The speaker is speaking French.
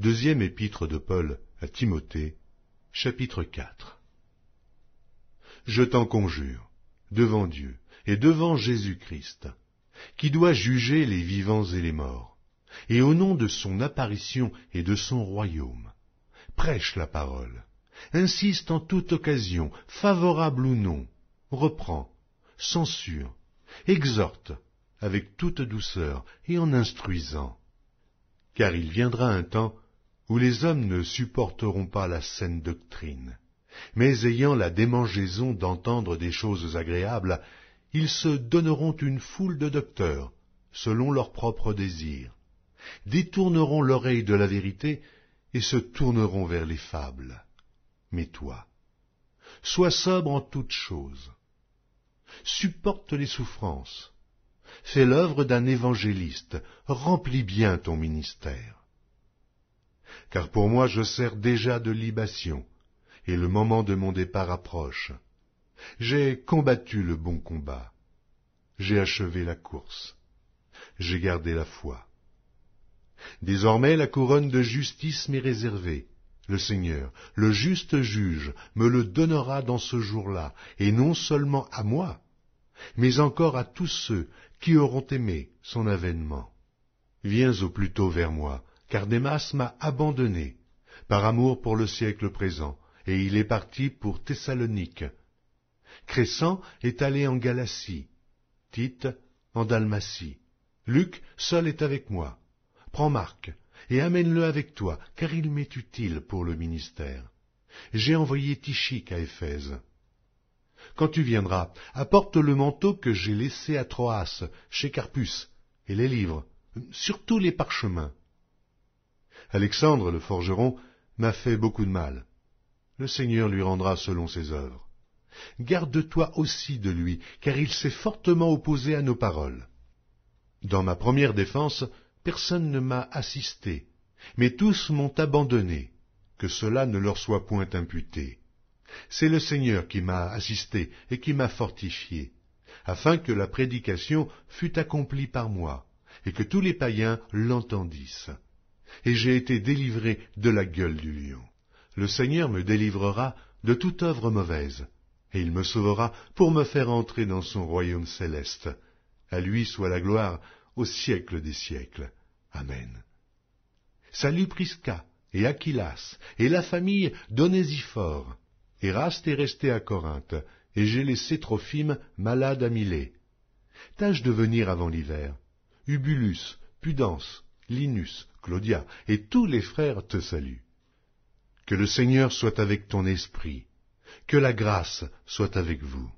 Deuxième épître de Paul à Timothée, chapitre 4 Je t'en conjure, devant Dieu et devant Jésus-Christ, qui doit juger les vivants et les morts, et au nom de son apparition et de son royaume, prêche la parole, insiste en toute occasion, favorable ou non, reprend, censure, exhorte, avec toute douceur et en instruisant. Car il viendra un temps où les hommes ne supporteront pas la saine doctrine, mais ayant la démangeaison d'entendre des choses agréables, ils se donneront une foule de docteurs, selon leurs propres désirs, détourneront l'oreille de la vérité et se tourneront vers les fables. Mais toi, sois sobre en toutes choses, supporte les souffrances, fais l'œuvre d'un évangéliste, remplis bien ton ministère car pour moi je sers déjà de libation, et le moment de mon départ approche. J'ai combattu le bon combat, j'ai achevé la course, j'ai gardé la foi. Désormais la couronne de justice m'est réservée. Le Seigneur, le juste juge, me le donnera dans ce jour-là, et non seulement à moi, mais encore à tous ceux qui auront aimé son avènement. Viens au plus tôt vers moi, car Démas m'a abandonné, par amour pour le siècle présent, et il est parti pour Thessalonique. Cressan est allé en Galatie, Tite en Dalmatie. Luc seul est avec moi. Prends Marc, et amène-le avec toi, car il m'est utile pour le ministère. J'ai envoyé Tichique à Éphèse. Quand tu viendras, apporte le manteau que j'ai laissé à Troas, chez Carpus, et les livres, surtout les parchemins. Alexandre le forgeron m'a fait beaucoup de mal. Le Seigneur lui rendra selon ses œuvres. Garde-toi aussi de lui, car il s'est fortement opposé à nos paroles. Dans ma première défense, personne ne m'a assisté, mais tous m'ont abandonné. Que cela ne leur soit point imputé. C'est le Seigneur qui m'a assisté et qui m'a fortifié, afin que la prédication fût accomplie par moi, et que tous les païens l'entendissent et j'ai été délivré de la gueule du lion. Le Seigneur me délivrera de toute œuvre mauvaise, et il me sauvera pour me faire entrer dans son royaume céleste. À lui soit la gloire au siècle des siècles. Amen. Salut Prisca et Aquilas et la famille d'Onésiphore. Eraste est resté à Corinthe, et j'ai laissé Trophime malade à Milet. Tâche de venir avant l'hiver. Ubulus, Pudence, Linus, Claudia, et tous les frères te saluent. Que le Seigneur soit avec ton esprit, que la grâce soit avec vous.